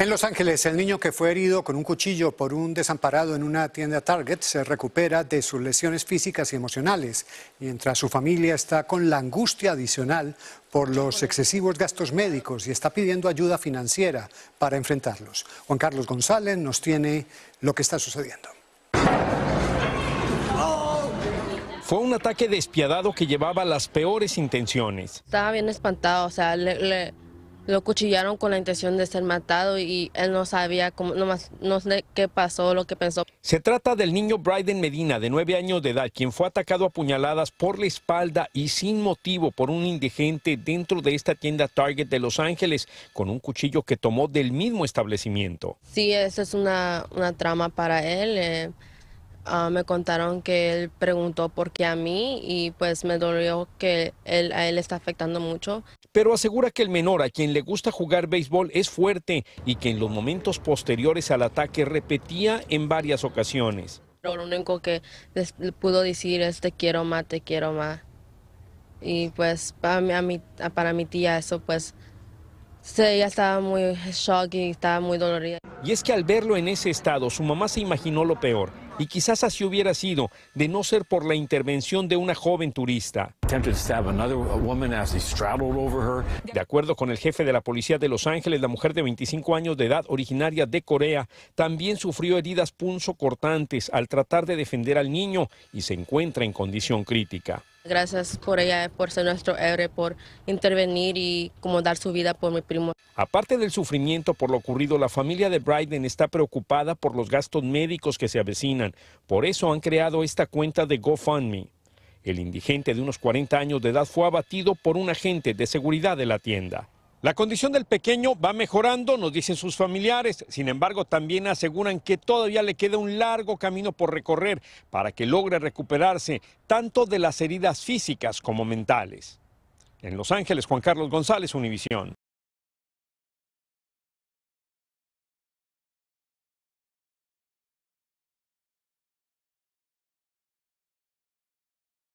En Los Ángeles, el niño que fue herido con un cuchillo por un desamparado en una tienda Target se recupera de sus lesiones físicas y emocionales, mientras su familia está con la angustia adicional por los excesivos gastos médicos y está pidiendo ayuda financiera para enfrentarlos. Juan Carlos González nos tiene lo que está sucediendo. Fue un ataque despiadado que llevaba las peores intenciones. Estaba bien espantado, o sea, le, lo cuchillaron con la intención de ser matado y él no sabía cómo, nomás, no sé qué pasó, lo que pensó. Se trata del niño Bryden Medina, de nueve años de edad, quien fue atacado a puñaladas por la espalda y sin motivo por un indigente dentro de esta tienda Target de Los Ángeles con un cuchillo que tomó del mismo establecimiento. Sí, esa es una, trama para él. Eh. Ah, me contaron que él preguntó por qué a mí y pues me dolió que él, a él está afectando mucho. Pero asegura que el menor a quien le gusta jugar béisbol es fuerte y que en los momentos posteriores al ataque repetía en varias ocasiones. Lo único que pudo decir es te quiero más, te quiero más. Y pues para mi, a para mi tía eso pues Sí, ella estaba muy shock y estaba muy dolorida. Y es que al verlo en ese estado, su mamá se imaginó lo peor y quizás así hubiera sido de no ser por la intervención de una joven turista. De acuerdo con el jefe de la policía de Los Ángeles, la mujer de 25 años de edad originaria de Corea también sufrió heridas cortantes al tratar de defender al niño y se encuentra en condición crítica. Gracias por por ser nuestro héroe, por intervenir y como dar su vida por mi primo. Aparte del sufrimiento por lo ocurrido, la familia de Bryden está preocupada por los gastos médicos que se avecinan por eso han creado esta cuenta de GoFundMe. El indigente de unos 40 años de edad fue abatido por un agente de seguridad de la tienda. La condición del pequeño va mejorando, nos dicen sus familiares, sin embargo también aseguran que todavía le queda un largo camino por recorrer para que logre recuperarse tanto de las heridas físicas como mentales. En Los Ángeles, Juan Carlos González, Univisión.